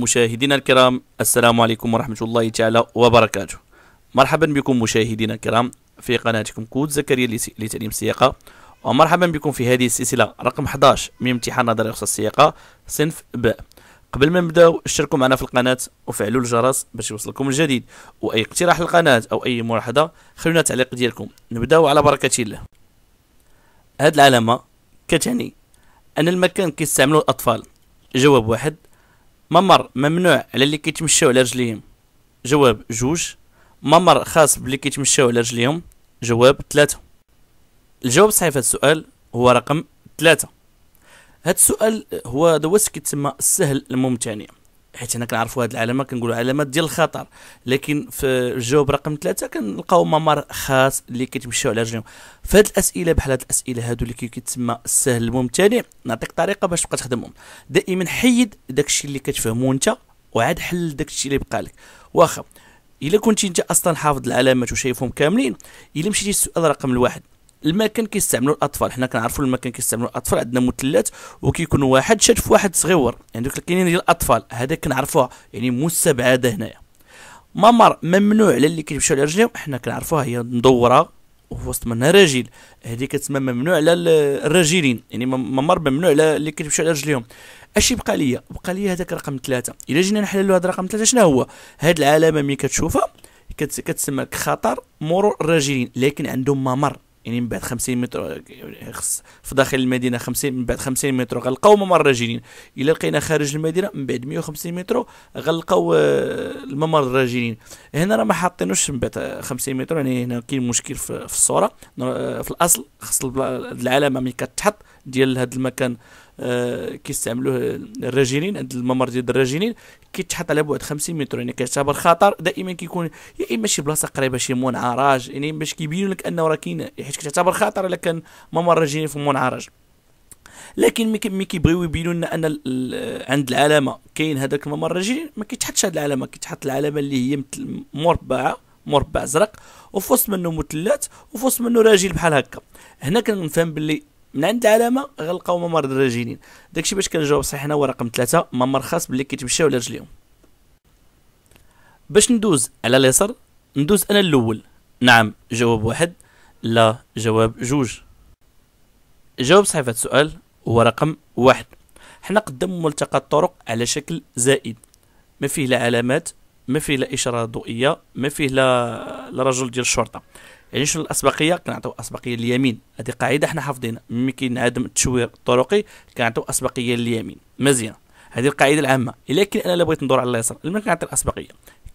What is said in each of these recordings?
مشاهدينا الكرام السلام عليكم ورحمة الله تعالى وبركاته مرحبا بكم مشاهدينا الكرام في قناتكم كود زكريا لتعليم السياقة ومرحبا بكم في هذه السلسلة رقم 11 من امتحان نظري رخصة السياقة صنف باء قبل ما نبداو اشتركوا معنا في القناة وفعلوا الجرس باش يوصلكم الجديد واي اقتراح للقناة او اي ملاحظة خلونا تعليق ديالكم نبداو على بركة الله هاد العلامة كتعني ان المكان كيستعملوا الاطفال جواب واحد ممر ممنوع على اللي كيتمشاو على رجليهم جواب جوج ممر خاص باللي كيتمشاو على رجليهم جواب ثلاثة الجواب صحيح في السؤال هو رقم ثلاثة هذا السؤال هو دوس كيتسمى السهل الممتنع حيت حنا كنعرفوا هذه العلامه كنقولوا علامات ديال الخطر لكن في الجواب رقم ثلاثة كنلقاو ممر خاص اللي كيتمشاو على رجليهم فهاد الاسئله بحال هاد الاسئله هادو اللي كيتسمى السهل الممتنع نعطيك طريقه باش تبقى تخدمهم دائما حيد داكشي اللي كتفهمو انت وعاد حل داكشي اللي بقى لك واخا الا كنتي انت اصلا حافظ العلامات وشايفهم كاملين الا مشيتي السؤال رقم الواحد المكان كيستعملوا الاطفال حنا كنعرفوا المكان كيستعملوا الاطفال عندنا مثلث وكيكون واحد شاد في واحد صغيور يعني دوك الكينين ديال الاطفال هذا كنعرفوها يعني مستبعده هنايا ممر ممنوع على اللي كيمشيو على رجليهم حنا كنعرفوها هي مدوره وفي وسط منها راجل هذه كتسمى ممنوع على الراجلين يعني ممر ممنوع على اللي كيمشيو على رجليهم اش يبقى ليا بقى ليا هذاك رقم ثلاثة الا جينا نحللوا هذا رقم ثلاثة شنو هو هاد العلامه ملي كتشوفها كتسمى خطر مرور الراجلين لكن عندهم ممر يعني من بعد 50 متر في داخل المدينه 50 من بعد 50 متر غنلقاو ممر الراجلين الا لقينا خارج المدينه من بعد 150 متر غنلقاو آه، الممر الراجلين هنا راه ما حاطينوش من بعد 50 متر يعني هنا كاين مشكل في الصوره آه، في الاصل خاص العلامه ملي كتحط ديال هذا المكان كيستعملوه الراجلين عند الممر ديال الراجلين كيتحط على بعد 50 متر يعني كيعتبر خطر دائما كيكون يا اما شي بلاصه قريبه شي منعرج يعني باش كيبينوا لك انه راه كاين حيت كتعتبر خطر الا كان ممر الراجلين في منعرج لكن ملي كيبغيو يبينوا لنا ان عند العلامه كاين هذاك الممر الراجلين ما كيتحطش هذه العلامه كيتحط العلامه اللي هي مربعه مربع ازرق وفي وسط منه مثلث وفي وسط منه راجل بحال هكا هنا كنفهم باللي من عند العلامه غنلقاو ممر الراجلين داكشي باش كنجاوب صحيح انا هو رقم ثلاثة ممر خاص باللي كيتمشاو على رجليهم باش ندوز على اليسار ندوز انا الاول نعم جواب واحد لا جواب جوج جواب صحيح في السؤال هو رقم واحد حنا قدم ملتقى الطرق على شكل زائد ما فيه لا علامات ما فيه لا اشاره ضوئيه ما فيه لا رجل ديال الشرطه يعني شنو الاسبقيه كنعطيو اسبقيه لليمين هذه قاعده حنا حافظينها ملي كينعدم التشوير الطرقي كنعطيو اسبقيه لليمين مزيان هذه القاعده العامه لكن انا لا بغيت ندور على اليسار المهم كنعطي الاسبقيه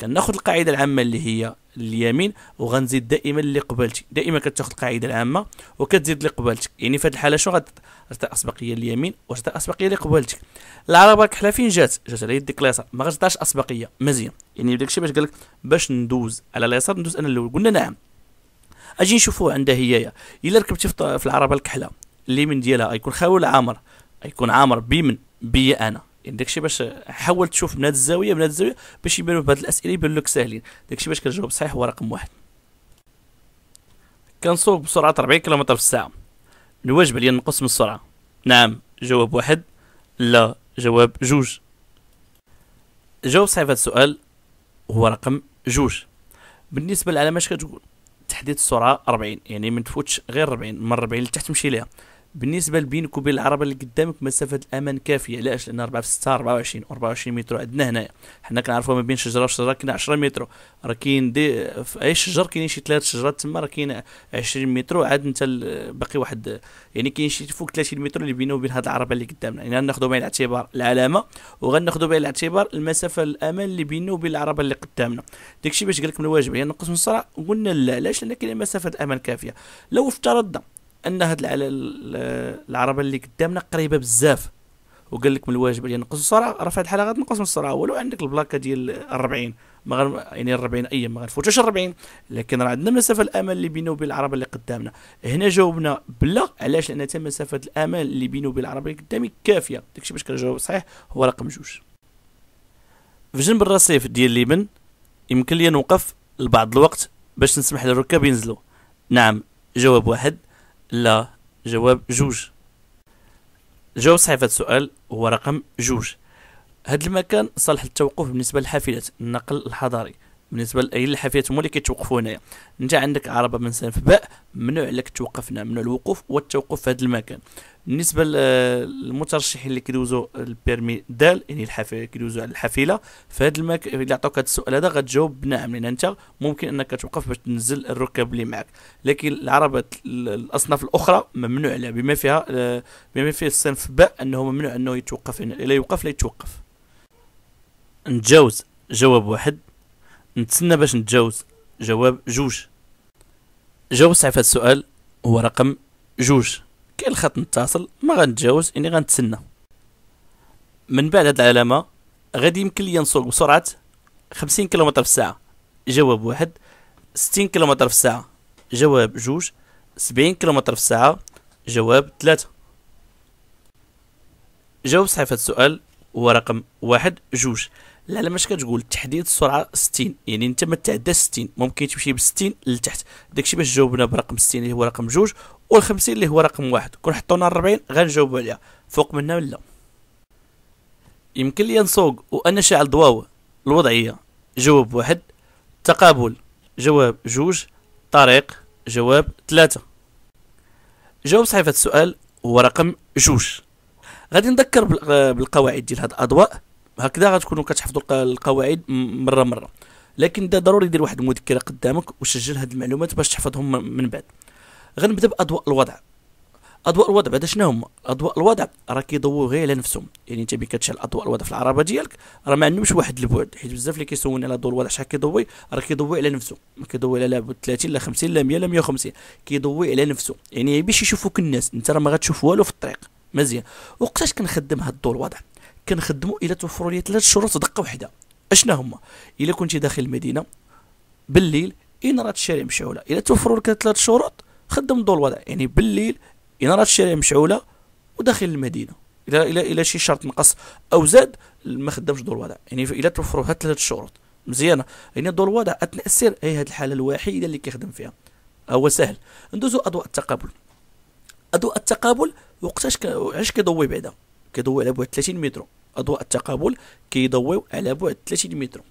كناخذ القاعده العامه اللي هي اليمين وغنزيد دائما اللي قبالتي دائما كتاخذ القاعده العامه وكتزيد اللي قبالتك يعني في هذه الحاله شنو غتعطي اسبقيه اليمين وغتعطي اسبقيه اللي قبلتك العربه كحله فين جات جات على يدك اليسار ما غتعطيش اسبقيه مزيان يعني داكشي باش قالك باش ندوز على اليسار ندوز انا الاول قلنا نعم اجي نشوفوا عندها هي الا ركبتي في العربه الكحله من ديالها يكون خاول عامر يكون عامر بمن بيا انا يعني داكشي باش حاول تشوف من هاد الزاويه من هاد الزاويه باش يبانوا بهاد الاسئله يبان لك ساهلين داكشي باش كنجاوب صحيح هو رقم واحد كنسوق بسرعه 40 كيلومتر في الساعه الواجب عليا نقص من السرعه نعم جواب واحد لا جواب جوج جواب صحيح هذا السؤال هو رقم جوج بالنسبه للعلامه اش كتقول تحديد السرعه 40 يعني ما تفوتش غير 40 من 40 لتحت تمشي ليها بالنسبه لبينك وبين العربه اللي قدامك مسافه الامان كافيه علاش لان 4 في 6 24 24 متر عندنا هنايا حنا كنعرفوا ما بين شجره وشجره كاين 10 متر راه كاين دي في اي شجر كاين شي ثلاث شجرات تما راه كاين 20 متر عاد انت باقي واحد يعني كاين شي فوق 30 متر اللي بينه وبين هذه العربه اللي قدامنا يعني ناخذوا بعين الاعتبار العلامه وغناخذوا بعين الاعتبار المسافه الامان اللي بينه وبين العربه اللي قدامنا داكشي باش قال لك من الواجب هي يعني نقص من السرعه قلنا لا علاش لان كاين مسافه الامان كافيه لو افترضنا ان هاد العربه اللي قدامنا قريبه بزاف وقال لك من الواجب اللي نقص السرعه راه في هاد الحاله غتنقص من السرعه ولو عندك البلاكه ديال 40 ما غير يعني 40 اي ما غنفوتوش 40 لكن راه عندنا مسافه الامل اللي بينه وبين العربه اللي قدامنا هنا جاوبنا بلا علاش لان تم مسافه الامل اللي بينه وبين العربه اللي قدامي كافيه داكشي باش كنجاوب صحيح هو رقم جوج في جنب الرصيف ديال اليمن يمكن لي نوقف لبعض الوقت باش نسمح للركاب ينزلوا نعم جواب واحد لا جواب جوج جواب صحيح في هذا السؤال هو رقم جوج هذا المكان صالح للتوقف بالنسبه للحافلات النقل الحضاري بالنسبه لاي الحافلات هما اللي كيتوقفوا هنايا انت عندك عربه من في باء ممنوع عليك توقف ممنوع الوقوف والتوقف في هذا المكان بالنسبه للمترشحين اللي كيدوزوا البيرمي دال يعني الحفله كيدوزوا على الحافله في هذا المكان اللي عطاوك هذا السؤال هذا غتجاوب بنعم لان انت ممكن انك توقف باش تنزل الركاب اللي معك لكن العربات الاصناف الاخرى ممنوع عليها بما فيها بما فيه الصنف باء انه ممنوع انه يتوقف هنا يعني لا يوقف لا يتوقف نتجاوز جواب واحد نتسنى باش نتجاوز جواب جوج جاوب على هذا السؤال هو رقم جوج كاين الخط متصل ما غنتجاوز يعني غنتسنى من بعد هاد العلامه غادي يمكن لي نسوق بسرعه 50 كيلومتر في الساعه جواب واحد 60 كيلومتر في الساعه جواب جوج 70 كيلومتر في الساعه جواب ثلاثة جاوب صحيح هذا السؤال هو رقم واحد جوج لا لا ماش كتقول تحديد السرعه 60 يعني انت ما تعداش 60 ممكن تمشي ب 60 لتحت داكشي باش جاوبنا برقم 60 اللي هو رقم 2 وال50 اللي هو رقم 1 كون حطونا 40 غنجاوبوا عليها فوق منا ولا يمكن لي نسوق وانا شاعل ضواو الوضعيه جواب واحد تقابل جواب جوج طريق جواب ثلاثة جواب صحيفة السؤال هو رقم جوج غادي نذكر بالقواعد ديال هاد الأضواء هكذا غتكونوا كتحفظوا القواعد مره مره لكن دا ضروري دير واحد المذكره قدامك وسجل هاد المعلومات باش تحفظهم من بعد غنبدا باضواء الوضع اضواء الوضع بعدا شنو هما اضواء الوضع راه كيضوا غير على نفسهم يعني انت ملي كتشعل اضواء الوضع في العربه ديالك راه ما عندهمش واحد البعد حيت بزاف اللي كيسولني على ضوء الوضع شحال كيضوي راه كيضوي على نفسه ما كيضوي على لا 30 لا 50 لا 100 لا 150 كيضوي على نفسه يعني باش يشوفوك الناس انت راه ما غاتشوف والو في الطريق مزيان وقتاش كنخدم هاد الضوء الوضع كنخدموا الى توفروا لي ثلاث شروط دقه واحده اشنا هما الا كنتي داخل المدينه بالليل ان راه الشارع مشعوله الا توفروا لك ثلاث شروط خدم دور الوضع يعني بالليل ان راه الشارع مشعوله وداخل المدينه الا الا الا شي شرط نقص او زاد ما خدمش دور الوضع يعني الا توفروا هاد ثلاث شروط مزيانه يعني دور الوضع اثناء السير هي هاد الحاله الوحيده اللي كيخدم فيها هو سهل ندوزو اضواء التقابل اضواء التقابل وقتاش علاش كيضوي بعدا كيضوي على بعد 30 متر اضواء التقابل كيضويو على بعد 30 متر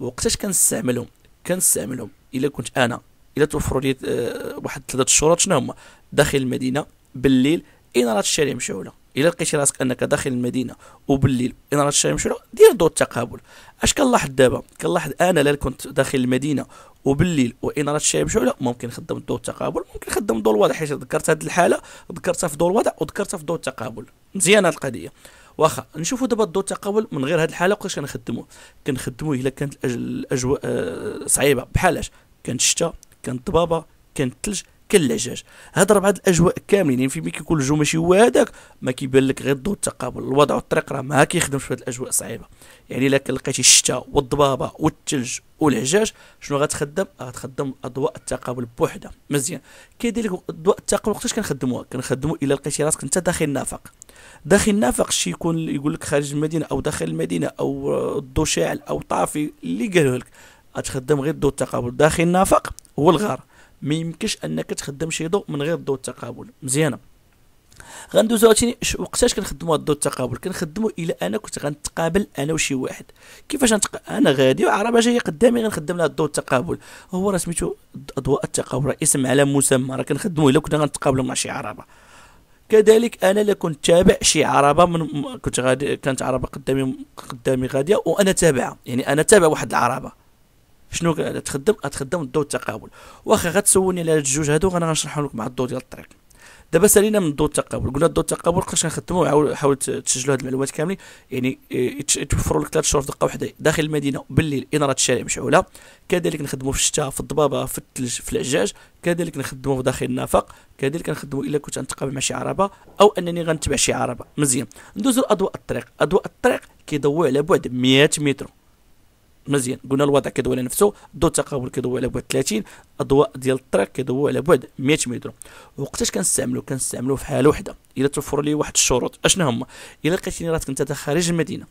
وقتاش كنستعملهم كنستعملهم الا كنت انا الا توفروا لي آه، واحد ثلاثه الشروط شنو هما داخل المدينه بالليل راه الشارع مشعوله الا لقيتي راسك انك داخل المدينه وبالليل راه الشارع مشعوله دير ضوء التقابل اش كنلاحظ دابا كنلاحظ انا لا كنت داخل المدينه وبالليل وان راه الشاي بشعله ممكن نخدم الضوء التقابل ممكن نخدم ضوء الوضع حيت ذكرت هذه الحاله ذكرتها في ضوء الوضع وذكرتها في ضوء التقابل مزيانه هذه القضيه واخا نشوفوا دابا الضوء التقابل من غير هذه الحاله واش كنخدموه كنخدموه الا كانت الاجواء آه، صعيبه بحالاش كانت الشتاء كانت ضبابه كانت الثلج العجاج هضر بعض الاجواء كاملين يعني فيلم كيكون الجو ماشي هو هذاك ما كيبان لك غير الضوء التقابل الوضع والطريق راه ما كيخدمش في هذه الاجواء صعيبه يعني الا لقيتي الشتاء والضبابه والثلج والعجاج شنو غتخدم غتخدم اضواء التقابل بوحدها مزيان كيدير لك اضواء التقابل وقتاش كنخدموها كنخدمو الا لقيتي راسك انت داخل النفق داخل النفق شي يكون يقول لك خارج المدينه او داخل المدينه او الضو شاعل او طافي اللي قالوه لك غتخدم غير الضوء التقابل داخل نافق هو الغار ما يمكنش انك تخدم شي ضوء من غير الضوء التقابل مزيانه غندوزو عاوتاني وقتاش كنخدمو هاد الضوء التقابل كنخدمو الى انا كنت غنتقابل انا وشي واحد كيفاش غنتق انا غادي وعربه جايه قدامي غنخدم لها الضوء التقابل هو راه سميتو اضواء التقابل راه اسم على مسمى راه كنخدمو الا كنا غنتقابلو مع شي عربه كذلك انا لا كنت تابع شي عربه من كنت غادي كانت عربه قدامي قدامي غاديه وانا تابعها يعني انا تابع واحد العربه شنو تخدم غتخدم الضوء التقابل واخا غتسولني على هاد الجوج هادو انا غنشرحهم لك مع الضوء ديال الطريق دابا سالينا من الضوء التقابل قلنا الضوء التقابل كيفاش كنخدموا حاول تسجلوا هاد المعلومات كاملين يعني اه، يتوفروا لك ثلاث شهور في دقه واحده داخل المدينه بالليل ان راه الشارع مشعوله كذلك نخدموا في الشتاء في الضبابه في الثلج في العجاج كذلك نخدموا في داخل النفق كذلك نخدموا الا كنت غنتقابل مع شي عربه او انني غنتبع شي عربه مزيان ندوزوا لاضواء الطريق اضواء الطريق كيضوي على بعد 100 متر مزيان قلنا الوضع كيدور على نفسه ضوء التقابل كيدور على بعد 30 الضوء ديال الطريق كيدور على بعد 100 متر وقتاش كنستعملو كنستعملو في حاله وحده الا توفر لي واحد الشروط اشنو هما الا لقيتيني راسك انت خارج المدينه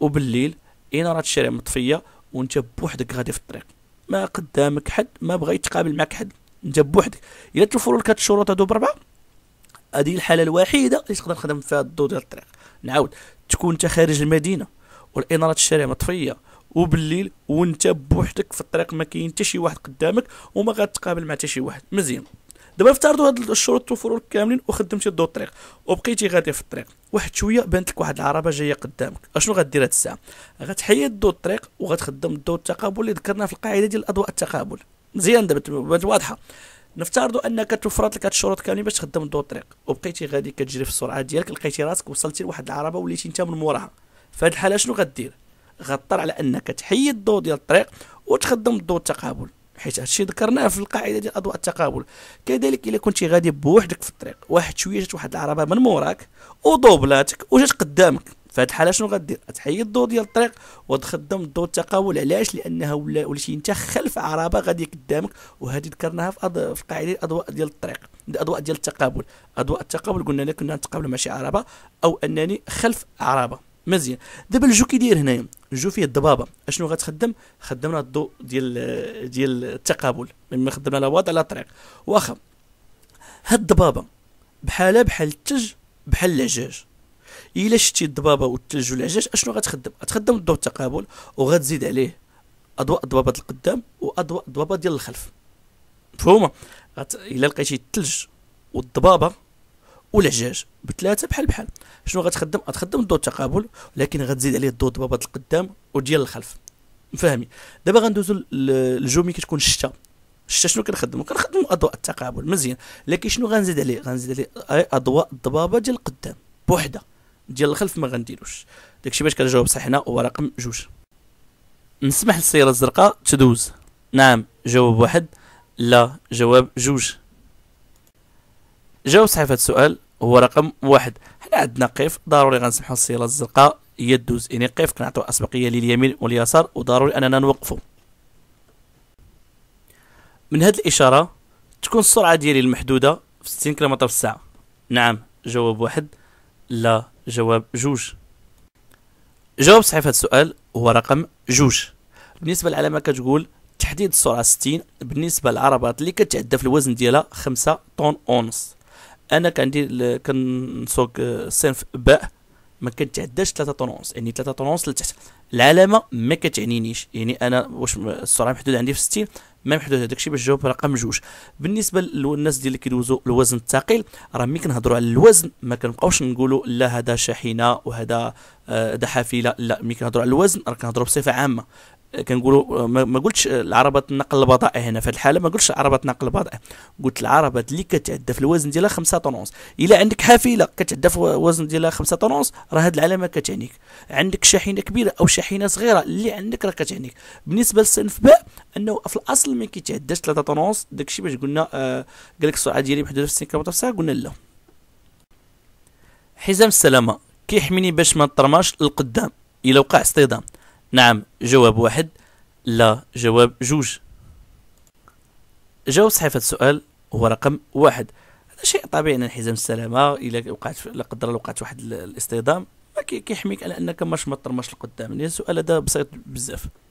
وبالليل اين راه الشارع مطفيه وانت بوحدك غادي في الطريق ما قدامك حد ما بغى يتقابل معك حد انت بوحدك الا توفروا لك هاد الشروط هادو بربعه هذه الحاله الوحيده اللي تقدر تخدم فيها الضوء ديال الطريق نعاود تكون انت خارج المدينه والانارات الشارع مطفيه وبالليل وانت بوحدك في الطريق ما كاين حتى شي واحد قدامك وما غتقابل مع حتى شي واحد مزيان دابا افترضوا هاد الشروط توفروا لك كاملين وخدمتي دو الطريق وبقيتي غادي في الطريق واحد شويه بانت لك واحد العربه جايه قدامك اشنو غدير هاد الساعه غتحيد ضو الطريق وغتخدم الضوء التقابل اللي ذكرناه في القاعده ديال الاضواء التقابل مزيان دابا واضحه نفترضوا انك توفرت لك هاد الشروط كاملين باش تخدم ضو الطريق وبقيتي غادي كتجري في السرعه ديالك لقيتي راسك وصلتي لواحد العربه وليتي انت من موراها فهاد الحاله شنو غدير غطر على انك تحيد الضوء ديال الطريق وتخدم الضوء التقابل حيت هادشي ذكرناه في القاعده ديال اضواء التقابل كذلك الا كنتي غادي بوحدك في الطريق واحد شويه جات واحد العربه من موراك ودوبلاتك وجات قدامك فهاد الحاله شنو غدير تحيد الضوء ديال الطريق وتخدم الضوء التقابل علاش لانها ولا انت خلف عربه غادي قدامك وهذه ذكرناها في أض... في قاعده الاضواء ديال الطريق الاضواء ديال التقابل اضواء التقابل قلنا لك كنا نتقابلوا مع شي عربه او انني خلف عربه مزيان دابا الجو كيدير هنايا نجو فيه الضبابه اشنو غتخدم خدمنا الضوء ديال ديال التقابل مما خدمنا لا وضع لا طريق واخا هاد الضبابه بحالها بحال التج بحال العجاج الا شتي الضبابه والثلج والعجاج اشنو غتخدم غتخدم الضوء التقابل وغتزيد عليه اضواء الضبابه القدام واضواء الضبابه ديال الخلف مفهومه غت... الا لقيتي الثلج والضبابه والعجاج بثلاثه بحال بحال شنو غتخدم غتخدم الضوء التقابل ولكن غتزيد عليه الضوء الضبابات القدام وديال الخلف فاهمي دابا غندوزو للجومي كتكون الشتا الشتا شنو كنخدمو كنخدمو اضواء التقابل مزيان لكن شنو غنزيد عليه غنزيد عليه اضواء الضبابه ديال القدام بوحده ديال الخلف ما غنديروش داكشي باش كنجاوب صح هنا هو رقم جوج نسمح للسياره الزرقاء تدوز نعم جواب واحد لا جواب جوج جاوب صحيح هذا السؤال هو رقم واحد حنا عندنا قيف ضروري غنسمحوا السيره الزرقاء هي دوز يعني قيف كنعطيو اسبقيه لليمين واليسار وضروري اننا نوقفوا من هذه الاشاره تكون السرعه ديالي المحدوده في 60 كم في الساعه نعم جواب واحد لا جواب جوج جواب صحيح هذا السؤال هو رقم جوج بالنسبه للعلامه كتقول تحديد السرعه 60 بالنسبه للعربات اللي كتعدى في الوزن ديالها 5 طن ونص انا كندير كنسوق الصنف آه، باء ما كتعداش 3 طونونس يعني 3 طونونس لتحت العلامه ما كتعنينيش يعني انا واش السرعه محدوده عندي في 60 ما محدود هذاك الشيء باش جاوب رقم جوج بالنسبه للناس ديال اللي كيدوزوا الوزن الثقيل راه ملي كنهضروا على الوزن ما كنبقاوش نقولوا لا هذا شاحنه وهذا ده آه، حافله لا ملي كنهضروا على الوزن راه كنهضروا بصفه عامه كنقولوا ما قلتش العربه نقل البضائع هنا في الحاله ما قلتش العربه نقل البضائع قلت العربه اللي كتعدى في الوزن ديالها 5 طن ونص الا عندك حافله كتعدى في الوزن ديالها 5 طن ونص راه هاد العلامه كتعنيك عندك شاحنه كبيره او شاحنه صغيره اللي عندك راه كتعنيك بالنسبه للصنف باء انه في الاصل ما كيتعداش 3 طن ونص داكشي باش قلنا آه قال لك السرعه ديالي محدوده في 60 كم في الساعه قلنا لا حزام السلامه كيحميني باش ما نطرماش للقدام الا وقع اصطدام نعم جواب واحد لا جواب جوج جواب صحيفة السؤال هو رقم واحد هذا شيء طبيعي ان حزام السلامه الا وقعت لا قدر الله وقعت واحد الاصطدام كيحميك على انك ماش ما تطرمش لقدام يعني السؤال هذا بسيط بزاف